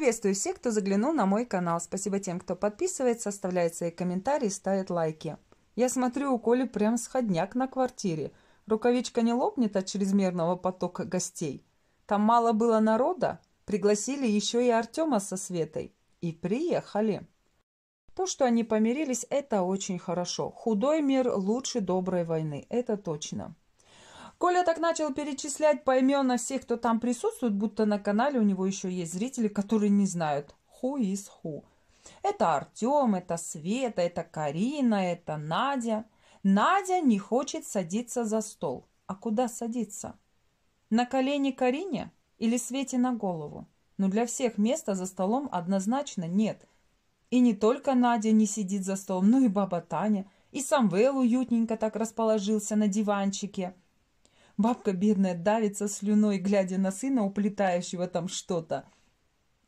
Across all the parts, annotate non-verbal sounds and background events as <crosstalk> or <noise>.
Приветствую всех, кто заглянул на мой канал. Спасибо тем, кто подписывается, оставляет свои комментарии, ставит лайки. Я смотрю, у Коли прям сходняк на квартире. Рукавичка не лопнет от чрезмерного потока гостей. Там мало было народа. Пригласили еще и Артема со Светой. И приехали. То, что они помирились, это очень хорошо. Худой мир лучше доброй войны, это точно. Коля так начал перечислять поименно всех, кто там присутствует, будто на канале у него еще есть зрители, которые не знают who is ху. Это Артем, это Света, это Карина, это Надя. Надя не хочет садиться за стол. А куда садиться? На колени Карине или Свете на голову? Но ну, для всех места за столом однозначно нет. И не только Надя не сидит за столом, но и баба Таня. И Самвел уютненько так расположился на диванчике – Бабка бедная давится слюной, глядя на сына, уплетающего там что-то.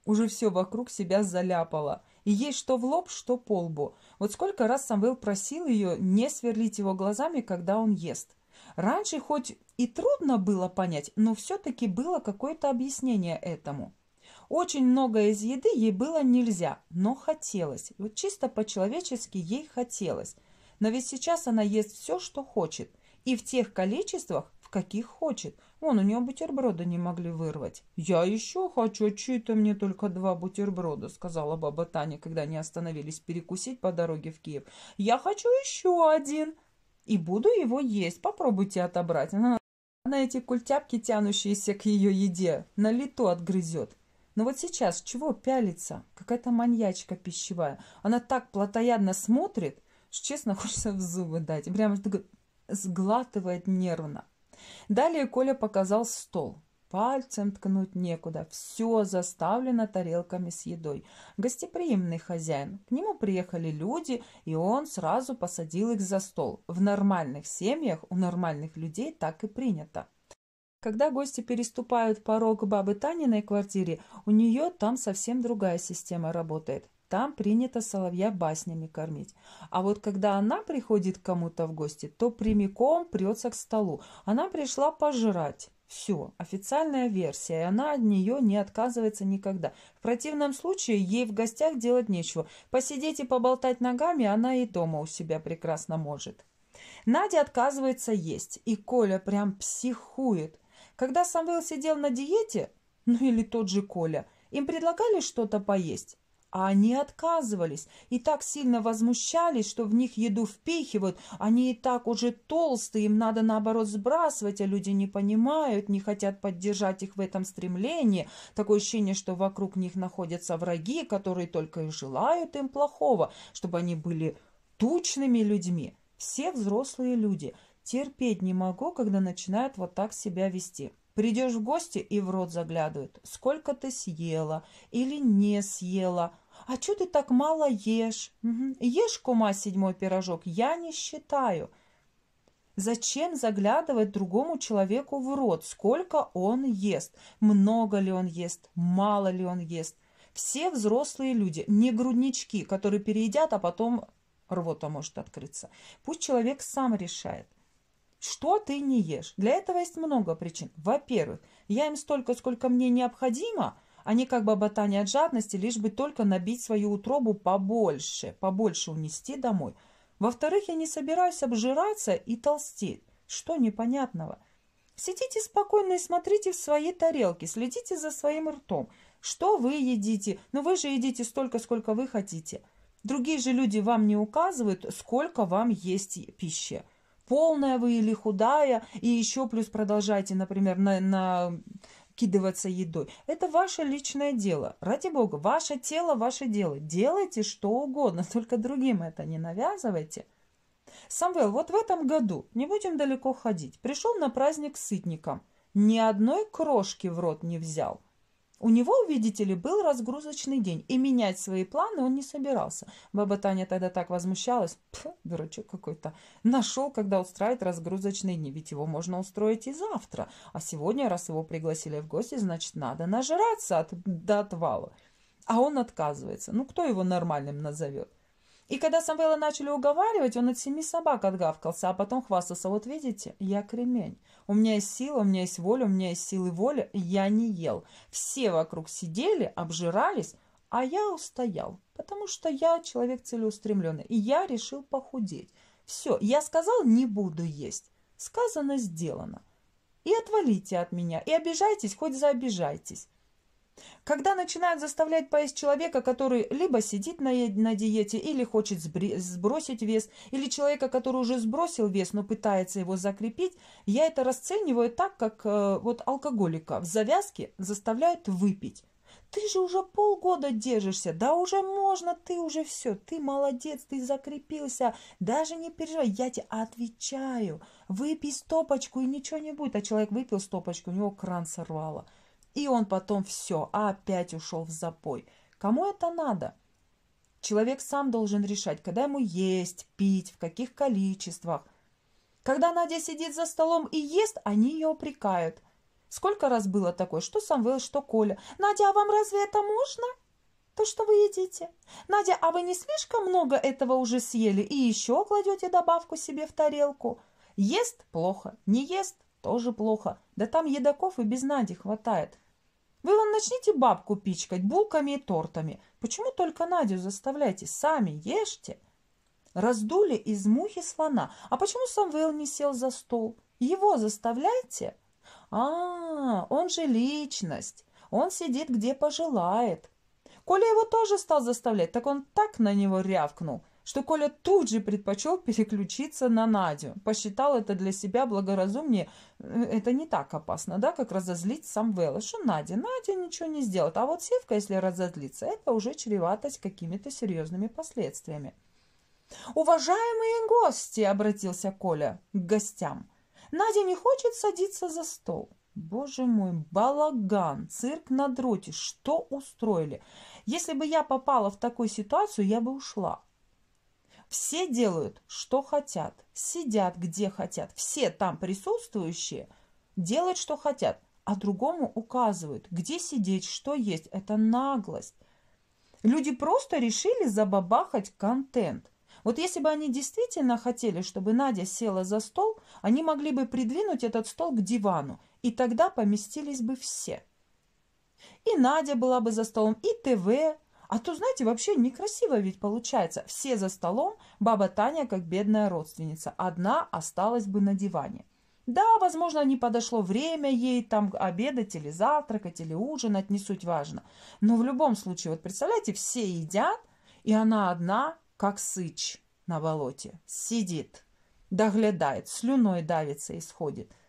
Уже все вокруг себя заляпало. И ей что в лоб, что по лбу. Вот сколько раз Самвел просил ее не сверлить его глазами, когда он ест. Раньше хоть и трудно было понять, но все-таки было какое-то объяснение этому. Очень много из еды ей было нельзя, но хотелось. Вот чисто по-человечески ей хотелось. Но ведь сейчас она ест все, что хочет. И в тех количествах, каких хочет. Вон, у нее бутерброда не могли вырвать. «Я еще хочу, чьи-то мне только два бутерброда», — сказала баба Таня, когда они остановились перекусить по дороге в Киев. «Я хочу еще один и буду его есть. Попробуйте отобрать. Она на эти культяпки, тянущиеся к ее еде, на лету отгрызет». Но вот сейчас чего пялится? Какая-то маньячка пищевая. Она так плотоядно смотрит, что, честно, <laughs> хочется в зубы дать. Прямо сглатывает нервно. Далее Коля показал стол. Пальцем ткнуть некуда, все заставлено тарелками с едой. Гостеприимный хозяин. К нему приехали люди, и он сразу посадил их за стол. В нормальных семьях у нормальных людей так и принято. Когда гости переступают порог бабы Таниной квартире, у нее там совсем другая система работает. Там принято соловья баснями кормить. А вот когда она приходит к кому-то в гости, то прямиком прется к столу. Она пришла пожрать. Все, официальная версия, и она от нее не отказывается никогда. В противном случае ей в гостях делать нечего. Посидеть и поболтать ногами она и дома у себя прекрасно может. Надя отказывается есть, и Коля прям психует. Когда Самвел сидел на диете, ну или тот же Коля, им предлагали что-то поесть. А они отказывались и так сильно возмущались, что в них еду впихивают. Они и так уже толстые, им надо наоборот сбрасывать, а люди не понимают, не хотят поддержать их в этом стремлении. Такое ощущение, что вокруг них находятся враги, которые только и желают им плохого, чтобы они были тучными людьми. Все взрослые люди. Терпеть не могу, когда начинают вот так себя вести. Придешь в гости и в рот заглядывают. Сколько ты съела или не съела – а чё ты так мало ешь? Угу. Ешь, кума, седьмой пирожок, я не считаю. Зачем заглядывать другому человеку в рот, сколько он ест, много ли он ест, мало ли он ест? Все взрослые люди, не груднички, которые переедят, а потом рвота может открыться. Пусть человек сам решает. Что ты не ешь? Для этого есть много причин. Во-первых, я им столько, сколько мне необходимо – они как бы ботане от жадности, лишь бы только набить свою утробу побольше, побольше унести домой. Во-вторых, я не собираюсь обжираться и толстеть. Что непонятного? Сидите спокойно и смотрите в свои тарелки, следите за своим ртом. Что вы едите? Но ну, вы же едите столько, сколько вы хотите. Другие же люди вам не указывают, сколько вам есть пищи. Полная вы или худая, и еще плюс продолжайте, например, на, на кидываться едой. Это ваше личное дело. Ради бога, ваше тело, ваше дело. Делайте что угодно, <laughs> только другим это не навязывайте. Самвел, вот в этом году, не будем далеко ходить, пришел на праздник сытником. Ни одной крошки в рот не взял. У него, видите ли, был разгрузочный день, и менять свои планы он не собирался. Баба Таня тогда так возмущалась. Пф, дурачок какой-то. Нашел, когда устраивает разгрузочные дни, ведь его можно устроить и завтра. А сегодня, раз его пригласили в гости, значит, надо нажраться от, до отвала. А он отказывается. Ну, кто его нормальным назовет? И когда Самвела начали уговаривать, он от семи собак отгавкался, а потом хвастался. Вот видите, я кремень. У меня есть сила, у меня есть воля, у меня есть силы воли. Я не ел. Все вокруг сидели, обжирались, а я устоял, потому что я человек целеустремленный, и я решил похудеть. Все, я сказал, не буду есть. Сказано, сделано. И отвалите от меня, и обижайтесь, хоть заобижайтесь. Когда начинают заставлять поесть человека, который либо сидит на, на диете, или хочет сбросить вес, или человека, который уже сбросил вес, но пытается его закрепить, я это расцениваю так, как э, вот алкоголика в завязке заставляют выпить. Ты же уже полгода держишься, да уже можно, ты уже все, ты молодец, ты закрепился, даже не переживай, я тебе отвечаю, выпей стопочку и ничего не будет. А человек выпил стопочку, у него кран сорвало – и он потом все, а опять ушел в запой. Кому это надо? Человек сам должен решать, когда ему есть, пить, в каких количествах. Когда Надя сидит за столом и ест, они ее упрекают. Сколько раз было такое, что Самвел, что Коля. «Надя, а вам разве это можно?» «То, что вы едите. Надя, а вы не слишком много этого уже съели и еще кладете добавку себе в тарелку?» «Ест – плохо, не ест – тоже плохо. Да там едоков и без Нади хватает. Вы вон начните бабку пичкать булками и тортами. Почему только Надю заставляете? Сами ешьте. Раздули из мухи слона. А почему Самвел не сел за стол? Его заставляете? А, он же личность. Он сидит где пожелает. Коля его тоже стал заставлять, так он так на него рявкнул что Коля тут же предпочел переключиться на Надю. Посчитал это для себя благоразумнее. Э, это не так опасно, да, как разозлить Самвела. Что Надя? Надя ничего не сделает. А вот Сивка, если разозлится, это уже чреватость какими-то серьезными последствиями. «Уважаемые гости!» – обратился Коля к гостям. «Надя не хочет садиться за стол». Боже мой, балаган, цирк на дроте, что устроили? Если бы я попала в такую ситуацию, я бы ушла. Все делают, что хотят, сидят, где хотят. Все там присутствующие делают, что хотят, а другому указывают, где сидеть, что есть. Это наглость. Люди просто решили забабахать контент. Вот если бы они действительно хотели, чтобы Надя села за стол, они могли бы придвинуть этот стол к дивану, и тогда поместились бы все. И Надя была бы за столом, и ТВ, а то, знаете, вообще некрасиво ведь получается. Все за столом, баба Таня как бедная родственница. Одна осталась бы на диване. Да, возможно, не подошло время ей там обедать или завтракать, или ужинать, не суть важно. Но в любом случае, вот представляете, все едят, и она одна, как сыч на болоте, сидит, доглядает, слюной давится и сходит –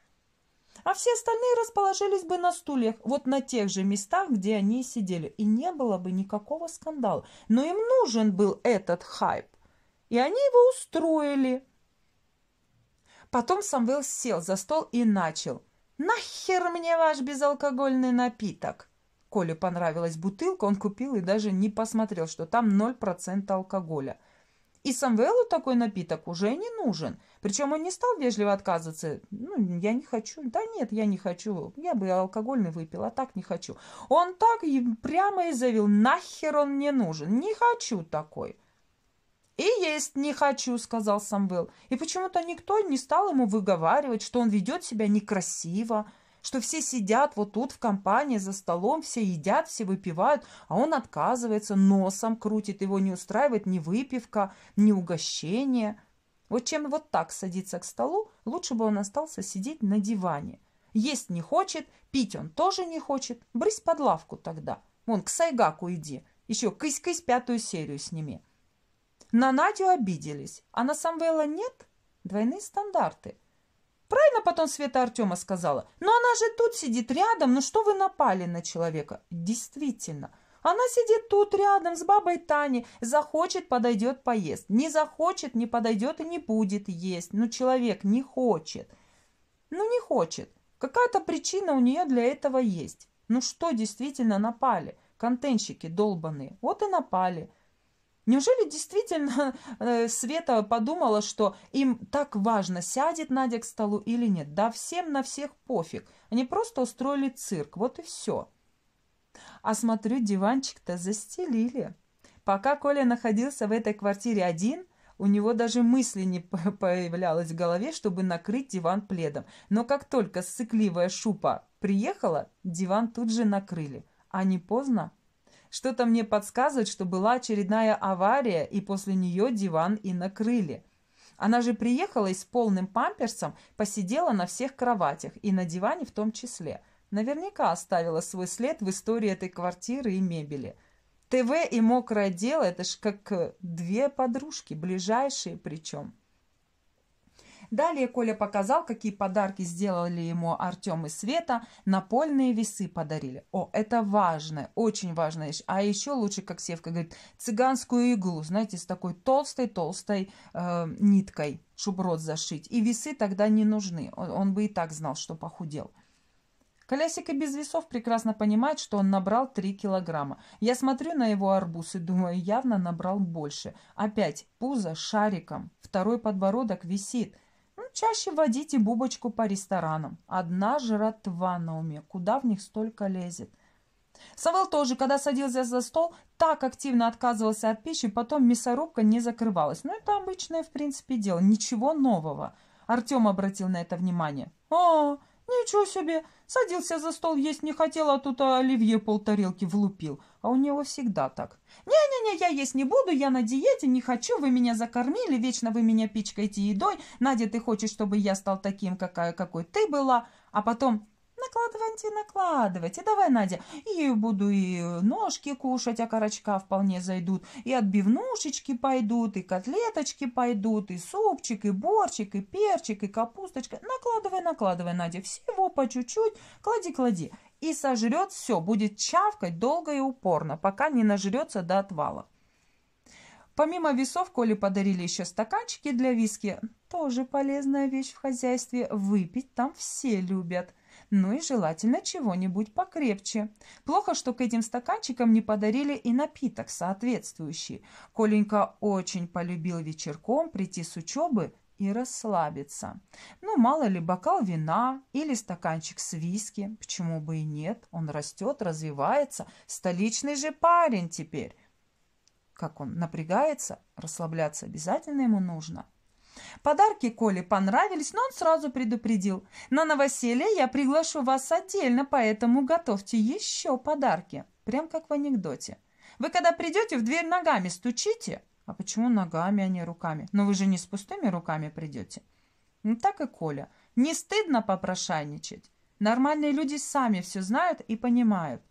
а все остальные расположились бы на стульях, вот на тех же местах, где они и сидели, и не было бы никакого скандала. Но им нужен был этот хайп, и они его устроили. Потом Самвел сел за стол и начал. «Нахер мне ваш безалкогольный напиток?» Коле понравилась бутылка, он купил и даже не посмотрел, что там 0% алкоголя – и Самвелу такой напиток уже не нужен. Причем он не стал вежливо отказываться. Ну, я не хочу. Да нет, я не хочу. Я бы алкогольный выпил, а так не хочу. Он так прямо и заявил, нахер он мне нужен. Не хочу такой. «И есть не хочу», — сказал Самвел. И почему-то никто не стал ему выговаривать, что он ведет себя некрасиво что все сидят вот тут в компании за столом, все едят, все выпивают, а он отказывается, носом крутит, его не устраивает ни выпивка, ни угощение. Вот чем вот так садиться к столу, лучше бы он остался сидеть на диване. Есть не хочет, пить он тоже не хочет, брысь под лавку тогда. Вон, к Сайгаку иди, еще кысь-кысь пятую серию сними. На Надю обиделись, а на Самвела нет? Двойные стандарты – Правильно потом Света Артема сказала. Но «Ну, она же тут сидит рядом. Ну что вы напали на человека? Действительно. Она сидит тут рядом с бабой Таней. Захочет, подойдет, поест. Не захочет, не подойдет и не будет есть. Ну человек не хочет. Ну не хочет. Какая-то причина у нее для этого есть. Ну что действительно напали? Контентщики долбаные. Вот и напали. Неужели действительно <laughs> э, Света подумала, что им так важно, сядет Надя к столу или нет? Да всем на всех пофиг. Они просто устроили цирк, вот и все. А смотрю, диванчик-то застелили. Пока Коля находился в этой квартире один, у него даже мысли не <laughs> появлялось в голове, чтобы накрыть диван пледом. Но как только сыкливая шупа приехала, диван тут же накрыли. А не поздно? Что-то мне подсказывает, что была очередная авария, и после нее диван и накрыли. Она же приехала и с полным памперсом посидела на всех кроватях, и на диване в том числе. Наверняка оставила свой след в истории этой квартиры и мебели. ТВ и мокрое дело – это ж как э, две подружки, ближайшие причем. Далее Коля показал, какие подарки сделали ему Артем и Света. Напольные весы подарили. О, это важно, очень важная вещь. А еще лучше, как Севка говорит, цыганскую иглу, знаете, с такой толстой-толстой э, ниткой, чтобы рот зашить. И весы тогда не нужны. Он, он бы и так знал, что похудел. Колясик и без весов прекрасно понимает, что он набрал 3 килограмма. Я смотрю на его арбуз и думаю, явно набрал больше. Опять пузо шариком, второй подбородок висит. Ну, чаще водите бубочку по ресторанам. Одна жратва на уме. Куда в них столько лезет? Савел тоже, когда садился за стол, так активно отказывался от пищи, потом мясорубка не закрывалась. Но ну, это обычное, в принципе, дело. Ничего нового. Артем обратил на это внимание. «О, «А, Ничего себе! Садился за стол, есть не хотел, а тут оливье полтарелки влупил. А у него всегда так. «Не-не-не, я есть не буду, я на диете, не хочу, вы меня закормили, вечно вы меня пичкаете едой. Надя, ты хочешь, чтобы я стал таким, какая, какой ты была?» А потом Накладывайте, накладывайте. Давай, Надя, и буду и ножки кушать, а корочка вполне зайдут. И отбивнушечки пойдут, и котлеточки пойдут, и супчик, и борчик, и перчик, и капусточка. Накладывай, накладывай, Надя, всего по чуть-чуть. Клади, клади. И сожрет все, будет чавкать долго и упорно, пока не нажрется до отвала. Помимо весов Коле подарили еще стаканчики для виски. Тоже полезная вещь в хозяйстве. Выпить там все любят ну и желательно чего-нибудь покрепче. Плохо, что к этим стаканчикам не подарили и напиток соответствующий. Коленька очень полюбил вечерком прийти с учебы и расслабиться. Ну, мало ли, бокал вина или стаканчик с виски, почему бы и нет, он растет, развивается, столичный же парень теперь. Как он напрягается, расслабляться обязательно ему нужно. Подарки Коле понравились, но он сразу предупредил. На новоселье я приглашу вас отдельно, поэтому готовьте еще подарки. Прям как в анекдоте. Вы когда придете, в дверь ногами стучите. А почему ногами, а не руками? Но ну, вы же не с пустыми руками придете. Ну, так и Коля. Не стыдно попрошайничать. Нормальные люди сами все знают и понимают.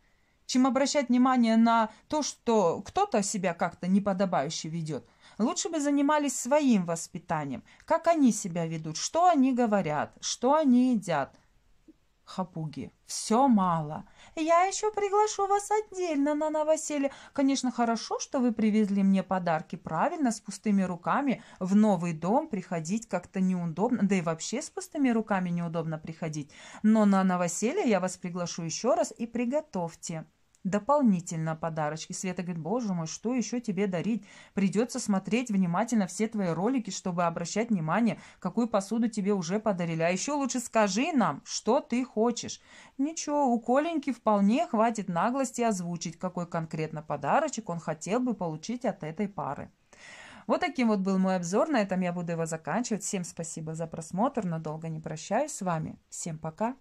Чем обращать внимание на то, что кто-то себя как-то неподобающе ведет – Лучше бы занимались своим воспитанием. Как они себя ведут, что они говорят, что они едят. Хапуги. Все мало. Я еще приглашу вас отдельно на новоселье. Конечно, хорошо, что вы привезли мне подарки. Правильно, с пустыми руками в новый дом приходить как-то неудобно. Да и вообще с пустыми руками неудобно приходить. Но на новоселье я вас приглашу еще раз и приготовьте дополнительно подарочки. Света говорит, боже мой, что еще тебе дарить? Придется смотреть внимательно все твои ролики, чтобы обращать внимание, какую посуду тебе уже подарили. А еще лучше скажи нам, что ты хочешь. Ничего, у Коленьки вполне хватит наглости озвучить, какой конкретно подарочек он хотел бы получить от этой пары. Вот таким вот был мой обзор. На этом я буду его заканчивать. Всем спасибо за просмотр. Надолго не прощаюсь с вами. Всем пока.